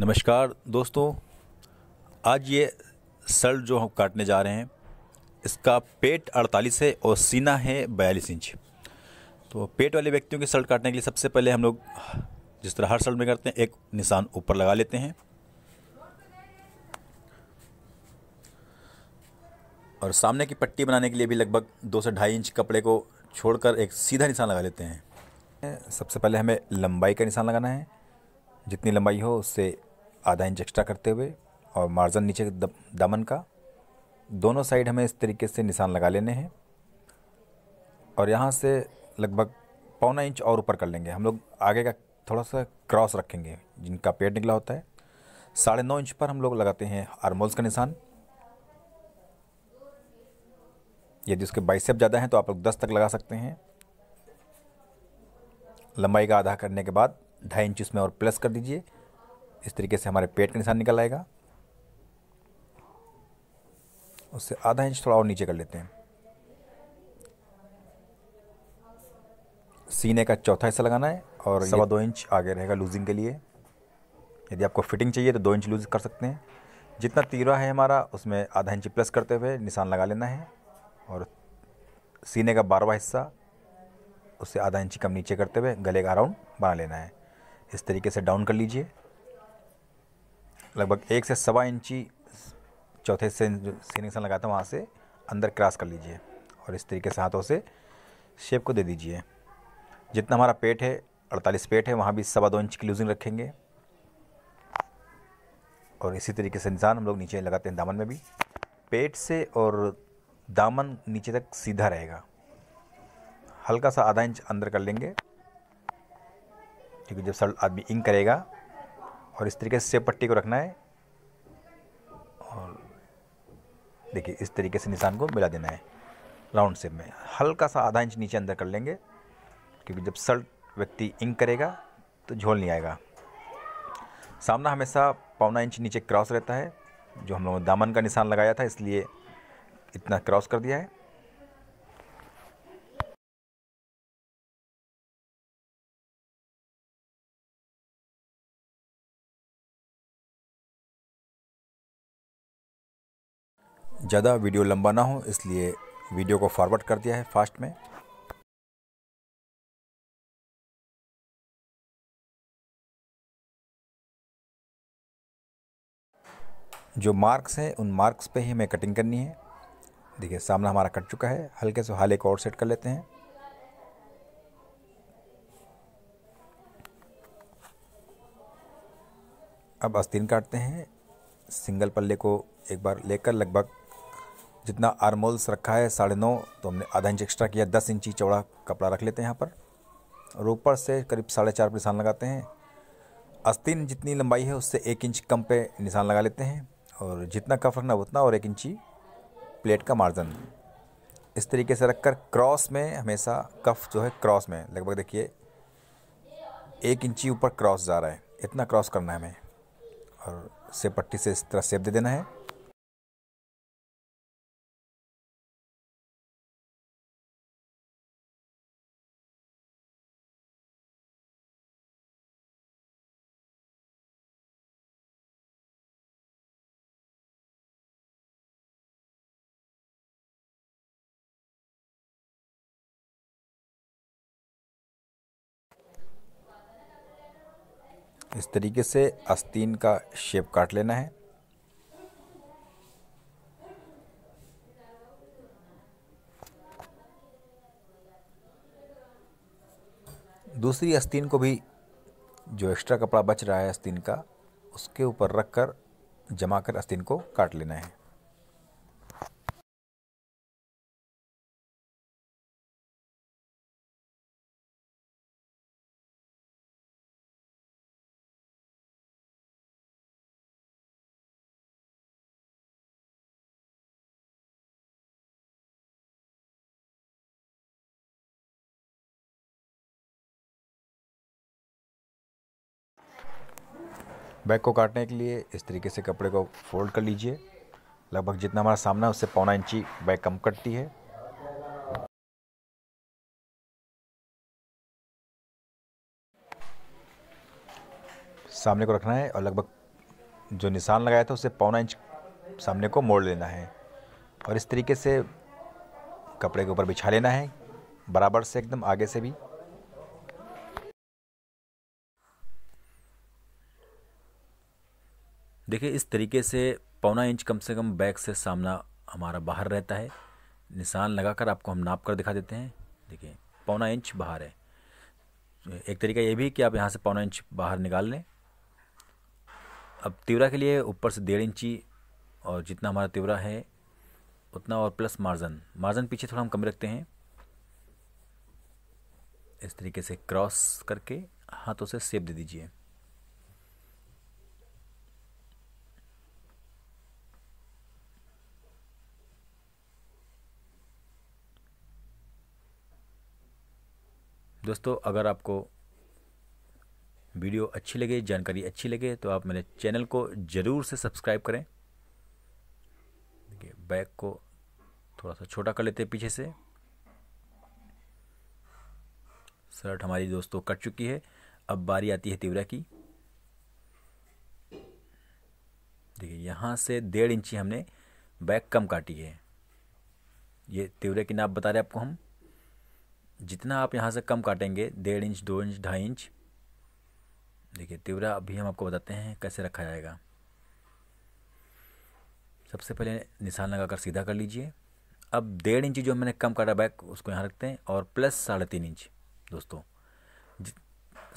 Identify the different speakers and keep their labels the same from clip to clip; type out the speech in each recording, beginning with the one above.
Speaker 1: नमस्कार दोस्तों आज ये सल्ट जो हम काटने जा रहे हैं इसका पेट 48 है और सीना है 42 इंच तो पेट वाले व्यक्तियों की सल्ट काटने के लिए सबसे पहले हम लोग जिस तरह हर सल्ट में करते हैं एक निशान ऊपर लगा लेते हैं और सामने की पट्टी बनाने के लिए भी लगभग दो से ढाई इंच कपड़े को छोड़कर एक सीधा निशान लगा लेते हैं सबसे पहले हमें लंबाई का निशान लगाना है जितनी लंबाई हो उससे आधा इंच एक्स्ट्रा करते हुए और मार्जन नीचे दामन का दोनों साइड हमें इस तरीके से निशान लगा लेने हैं और यहाँ से लगभग पौना इंच और ऊपर कर लेंगे हम लोग आगे का थोड़ा सा क्रॉस रखेंगे जिनका पेड़ निकला होता है साढ़े नौ इंच पर हम लोग लगाते हैं आर्मोल्स का निशान यदि उसके बाइसेप ज़्यादा हैं तो आप लोग दस तक लगा सकते हैं लंबाई का आधा करने के बाद ढाई इंच इसमें और प्लस कर दीजिए इस तरीके से हमारे पेट का निशान निकल आएगा उससे आधा इंच थोड़ा और नीचे कर लेते हैं सीने का चौथा हिस्सा लगाना है और सवा दो इंच आगे रहेगा लूजिंग के लिए यदि आपको फिटिंग चाहिए तो दो इंच लूज कर सकते हैं जितना तीरा है हमारा उसमें आधा इंच प्लस करते हुए निशान लगा लेना है और सीने का बारवा हिस्सा उससे आधा इंच कम नीचे करते हुए गले का राउंड बना लेना है इस तरीके से डाउन कर लीजिए लगभग एक से सवा इंची चौथे से सीनिंग सन लगाता हूँ वहाँ से अंदर क्रॉस कर लीजिए और इस तरीके से हाथों से शेप को दे दीजिए जितना हमारा पेट है अड़तालीस पेट है वहाँ भी सवा दो इंच की लूजिंग रखेंगे और इसी तरीके से इंसान हम लोग नीचे लगाते हैं दामन में भी पेट से और दामन नीचे तक सीधा रहेगा हल्का सा आधा इंच अंदर कर लेंगे क्योंकि जब सर आदमी इंक करेगा और इस तरीके से सेब पट्टी को रखना है और देखिए इस तरीके से निशान को मिला देना है राउंड शेप में हल्का सा आधा इंच नीचे अंदर कर लेंगे क्योंकि जब शर्ट व्यक्ति इंक करेगा तो झोल नहीं आएगा सामना हमेशा पौना इंच नीचे क्रॉस रहता है जो हम लोगों ने दामन का निशान लगाया था इसलिए इतना क्रॉस कर दिया है ज़्यादा वीडियो लंबा ना हो इसलिए वीडियो को फॉरवर्ड कर दिया है फास्ट में जो मार्क्स हैं उन मार्क्स पे ही हमें कटिंग करनी है देखिए सामना हमारा कट चुका है हल्के से हाले को और सेट कर लेते हैं अब आस्तीन काटते हैं सिंगल पल्ले को एक बार लेकर लगभग जितना आर्मोल्स रखा है साढ़े नौ तो हमने आधा इंच एक्स्ट्रा किया दस इंची चौड़ा कपड़ा रख लेते हैं यहाँ पर और ऊपर से करीब साढ़े चार पर निशान लगाते हैं आस्तीन जितनी लंबाई है उससे एक इंच कम पे निशान लगा लेते हैं और जितना कफ रखना उतना और एक इंची प्लेट का मार्जन इस तरीके से रखकर क्रॉस में हमेशा कफ जो है क्रॉस में लगभग देखिए एक इंची ऊपर क्रॉस जा रहा है इतना क्रॉस करना है हमें और से पट्टी से इस तरह सेप दे देना है इस तरीके से आस्तीन का शेप काट लेना है दूसरी आस्तीन को भी जो एक्स्ट्रा कपड़ा बच रहा है आस्तीन का उसके ऊपर रख कर जमा कर आस्तीन को काट लेना है बैग को काटने के लिए इस तरीके से कपड़े को फोल्ड कर लीजिए लगभग जितना हमारा सामना है उससे पौना इंची बैग कम कटती है सामने को रखना है और लगभग जो निशान लगाया था उससे पौना इंच सामने को मोड़ लेना है और इस तरीके से कपड़े के ऊपर बिछा लेना है बराबर से एकदम आगे से भी देखिए इस तरीके से पौना इंच कम से कम बैग से सामना हमारा बाहर रहता है निशान लगाकर आपको हम नाप कर दिखा देते हैं देखिए पौना इंच बाहर है एक तरीका ये भी कि आप यहाँ से पौना इंच बाहर निकाल लें अब तिवरा के लिए ऊपर से डेढ़ इंची और जितना हमारा तिवरा है उतना और प्लस मार्जन मार्जन पीछे थोड़ा हम कम रखते हैं इस तरीके से क्रॉस करके हाथों से सेप दे दीजिए दोस्तों अगर आपको वीडियो अच्छी लगे जानकारी अच्छी लगे तो आप मेरे चैनल को ज़रूर से सब्सक्राइब करें देखिए बैक को थोड़ा सा छोटा कर लेते हैं पीछे से शर्ट हमारी दोस्तों कट चुकी है अब बारी आती है तिवरा की देखिए यहाँ से डेढ़ इंची हमने बैक कम काटी है ये तिवरे की नाप बता रहे आपको हम जितना आप यहाँ से कम काटेंगे डेढ़ इंच दो इंच ढाई इंच देखिए तिवरा अभी हम आपको बताते हैं कैसे रखा जाएगा सबसे पहले निशान लगाकर सीधा कर लीजिए अब डेढ़ इंच जो मैंने कम काटा बैक उसको यहाँ रखते हैं और प्लस साढ़े तीन इंच दोस्तों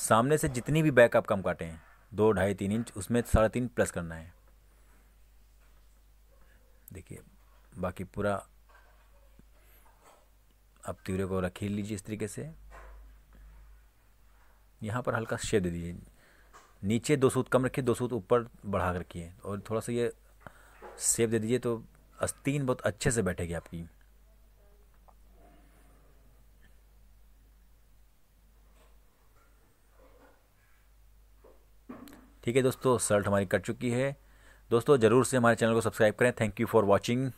Speaker 1: सामने से जितनी भी बैक आप कम काटें दो ढाई तीन इंच उसमें साढ़े तीन प्लस करना है देखिए बाकी पूरा आप तिवरे को रखेल लीजिए इस तरीके से यहाँ पर हल्का शे दे दीजिए नीचे दो सूत कम रखिए दो सूत ऊपर बढ़ा कर रखिए और थोड़ा सा ये सेब दे दीजिए तो अस्तीन बहुत अच्छे से बैठेगी आपकी ठीक है दोस्तों शर्ट हमारी कट चुकी है दोस्तों ज़रूर से हमारे चैनल को सब्सक्राइब करें थैंक यू फॉर वॉचिंग